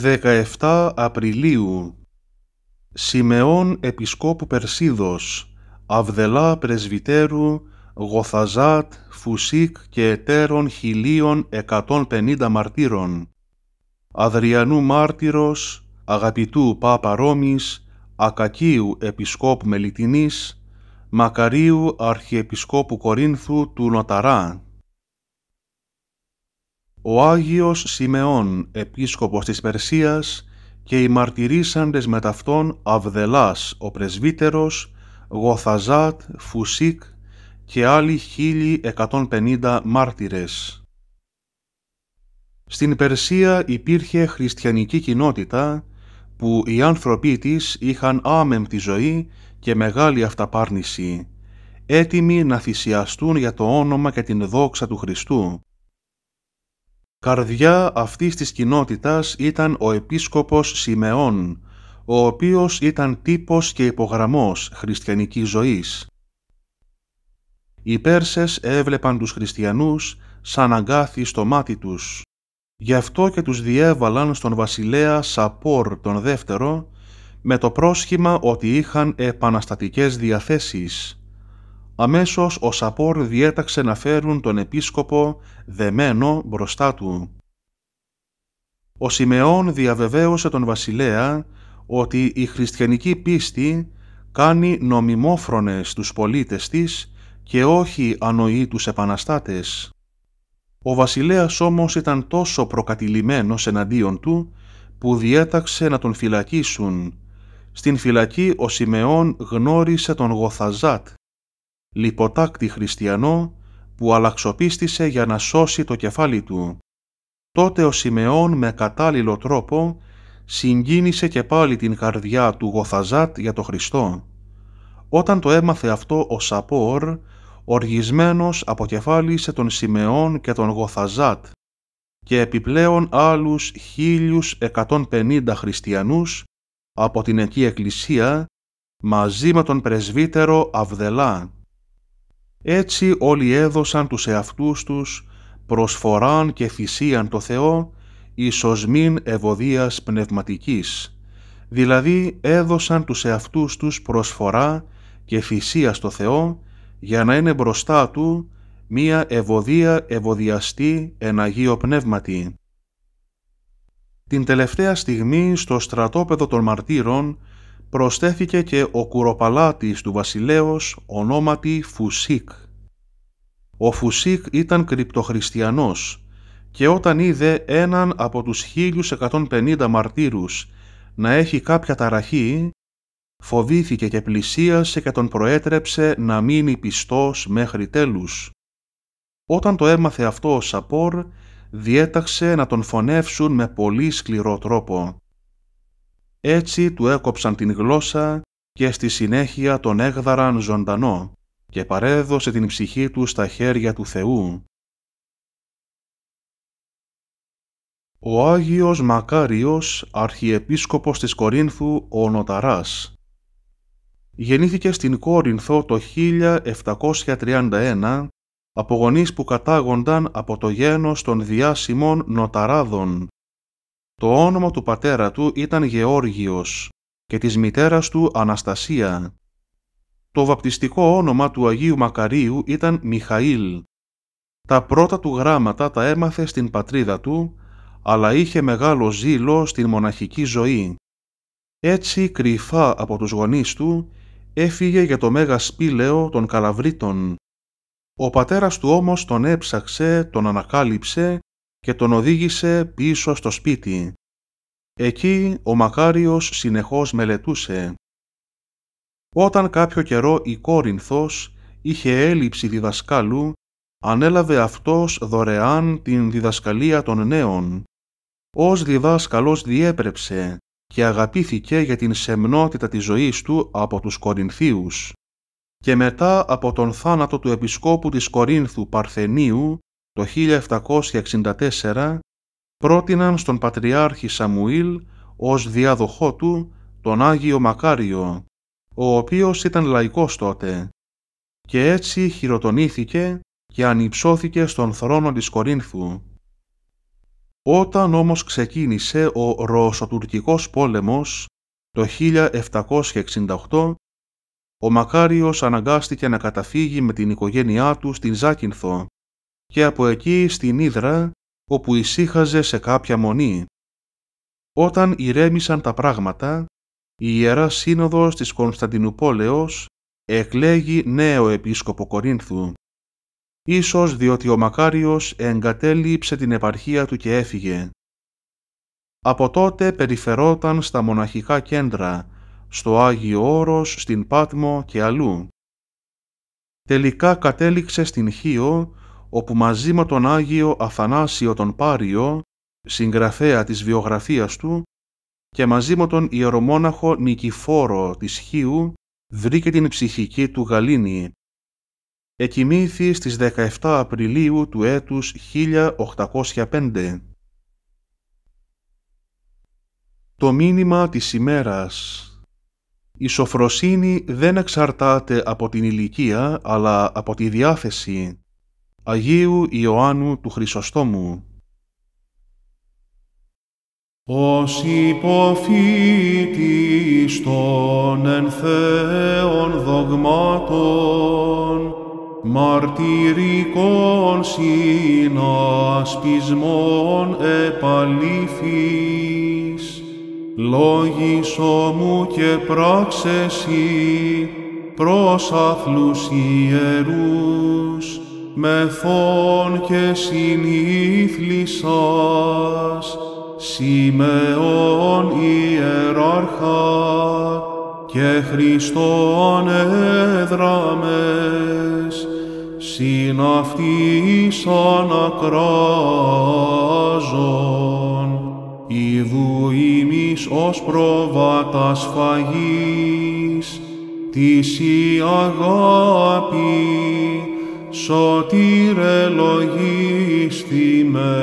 17 Απριλίου Σιμεών Επισκόπου Περσίδος, Αβδελά Πρεσβυτέρου, Γοθαζάτ, Φουσίκ και Ετέρων 1150 μαρτύρων. Αδριανού Μάρτυρος, Αγαπητού Πάπα Ρώμης, Ακακίου Επισκόπου Μελιτινής, Μακαρίου Αρχιεπισκόπου Κορίνθου του Νοταρά ο Άγιος Σιμεών, επίσκοπος της Περσίας, και οι μαρτυρήσαντες με ταυτόν Αβδελάς, ο πρεσβύτερος, Γοθαζάτ, Φουσίκ και άλλοι 1150 μάρτυρες. Στην Περσία υπήρχε χριστιανική κοινότητα που οι άνθρωποι της είχαν άμεμπτη ζωή και μεγάλη αυταπάρνηση, έτοιμοι να θυσιαστούν για το όνομα και την δόξα του Χριστού Καρδιά αυτής της κοινότητας ήταν ο επίσκοπος Σιμεών, ο οποίος ήταν τύπος και υπογραμμός χριστιανικής ζωής. Οι Πέρσες έβλεπαν τους χριστιανούς σαν αγκάθι στο μάτι τους. Γι' αυτό και τους διέβαλαν στον βασιλέα Σαπόρ τον δεύτερο με το πρόσχημα ότι είχαν επαναστατικές διαθέσεις αμέσως ο Σαπόρ διέταξε να φέρουν τον επίσκοπο δεμένο μπροστά του. Ο Σιμεών διαβεβαίωσε τον βασιλέα ότι η χριστιανική πίστη κάνει νομιμόφρονες τους πολίτες της και όχι ανοεί τους επαναστάτες. Ο βασιλέας όμως ήταν τόσο προκατηλημένος εναντίον του που διέταξε να τον φυλακίσουν. Στην φυλακή ο Σιμεών γνώρισε τον Γοθαζάτ, λιποτάκτη χριστιανό που αλλαξοπίστησε για να σώσει το κεφάλι του. Τότε ο Σιμεών με κατάλληλο τρόπο συγκίνησε και πάλι την καρδιά του Γοθαζάτ για το Χριστό. Όταν το έμαθε αυτό ο Σαπόρ, οργισμένος αποκεφάλισε τον Σιμεών και τον Γοθαζάτ και επιπλέον άλλους 1150 χριστιανούς από την εκεί εκκλησία μαζί με τον πρεσβύτερο Αβδελάν. Έτσι όλοι έδωσαν τους εαυτούς τους προσφοράν και θυσίαν το Θεό ίσως μην ευωδίας πνευματικής, δηλαδή έδωσαν τους εαυτούς τους προσφορά και θυσία στο Θεό για να είναι μπροστά Του μία ευωδία ευωδιαστή εν Αγίω Πνεύματι. Την τελευταία στιγμή στο στρατόπεδο των μαρτύρων προσθέθηκε και ο κουροπαλάτης του βασιλέως ονόματι Φουσίκ. Ο Φουσίκ ήταν κρυπτοχριστιανός και όταν είδε έναν από τους 1150 μαρτύρους να έχει κάποια ταραχή, φοβήθηκε και πλησίασε και τον προέτρεψε να μείνει πιστός μέχρι τέλους. Όταν το έμαθε αυτό ο Σαπόρ, διέταξε να τον φωνεύσουν με πολύ σκληρό τρόπο. Έτσι του έκοψαν την γλώσσα και στη συνέχεια τον έγδαραν ζωντανό και παρέδωσε την ψυχή του στα χέρια του Θεού. Ο Άγιος Μακάριος, Αρχιεπίσκοπος της Κορίνθου, ο Νοταράς. Γεννήθηκε στην Κόρινθο το 1731 από γονείς που κατάγονταν από το γένος των διάσημων Νοταράδων το όνομα του πατέρα του ήταν Γεώργιος και της μητέρας του Αναστασία. Το βαπτιστικό όνομα του Αγίου Μακαρίου ήταν Μιχαήλ. Τα πρώτα του γράμματα τα έμαθε στην πατρίδα του, αλλά είχε μεγάλο ζήλο στην μοναχική ζωή. Έτσι κρυφά από τους γονείς του έφυγε για το Μέγα Σπήλαιο των Καλαβρίτων. Ο πατέρας του όμως τον έψαξε, τον ανακάλυψε και τον οδήγησε πίσω στο σπίτι. Εκεί ο Μακάριος συνεχώς μελετούσε. Όταν κάποιο καιρό η Κόρινθος είχε έλλειψη διδασκάλου, ανέλαβε αυτός δωρεάν την διδασκαλία των νέων. Ως διδάσκαλος διέπρεψε και αγαπήθηκε για την σεμνότητα της ζωής του από τους Κορινθίους. Και μετά από τον θάνατο του επισκόπου της Κορίνθου Παρθενίου το 1764 πρότειναν στον Πατριάρχη Σαμουήλ ως διάδοχό του τον Άγιο Μακάριο, ο οποίος ήταν λαϊκός τότε, και έτσι χειροτονήθηκε και ανυψώθηκε στον θρόνο της Κορίνθου. Όταν όμως ξεκίνησε ο Ρωσοτουρκικός πόλεμος το 1768, ο Μακάριος αναγκάστηκε να καταφύγει με την οικογένειά του στην Ζάκυνθο, και από εκεί στην Ήδρα, όπου ησύχαζε σε κάποια μονή. Όταν ηρέμησαν τα πράγματα, η Ιερά Σύνοδος της Κωνσταντινούπολεως εκλέγει νέο επίσκοπο Κορίνθου. Ίσως διότι ο Μακάριος εγκατέλειψε την επαρχία του και έφυγε. Από τότε περιφερόταν στα μοναχικά κέντρα, στο Άγιο Όρος, στην Πάτμο και αλλού. Τελικά κατέληξε στην Χίο, όπου μαζί με τον Άγιο Αθανάσιο τον Πάριο, συγγραφέα της βιογραφίας του, και μαζί με τον ιερομόναχο Νικηφόρο της Χίου, βρήκε την ψυχική του γαλήνη. Εκοιμήθη στις 17 Απριλίου του έτους 1805. Το μήνυμα της ημέρας η σοφροσύνη δεν εξαρτάται από την ηλικία, αλλά από τη διάθεση. Αγίου Ιωάννου του Χρυσοστόμου. Ως υποφύτης των εν θέων δογμάτων, μαρτυρικών συνασπισμών επαλήφης, λόγης μου και πράξεσι προς αθλούς ιερούς, με φων και συνήθλησας, Σιμεών ιεράρχα και Χριστόν έδραμες, αυτοίς ανακράζων. ιδού ημείς ως προβάτας φαγής, της η αγάπη σωτήρε με.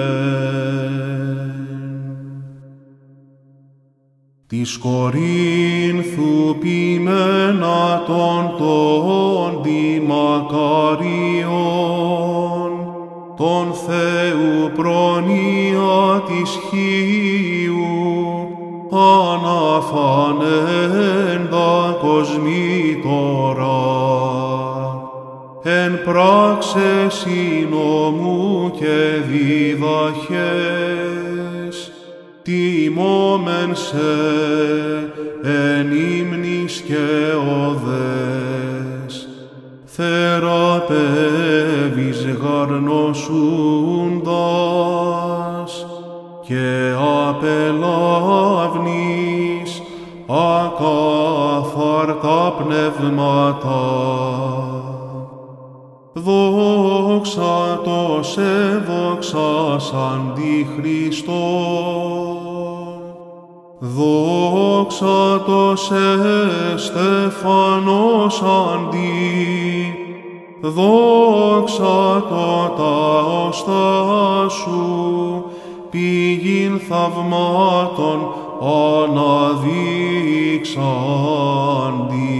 Της Κορίνθου ποιμένα των των μακαριών, των Θεού προνοία της Χίου, αναφανέντα κοσμήτωρας εν πράξε συνομού και διδαχές, τιμόμεν σε εν ύμνης και οδές, θεραπεύεις γαρνοσούντας και απελαύνεις ακαθαρτά πνεύματα δόξα το σε δόξα σαν τη Χριστό. Δόξα το σε Στεφανό σαν τη, δόξα το τα οστά σου, πηγήν θαυμάτων αναδείξαντι.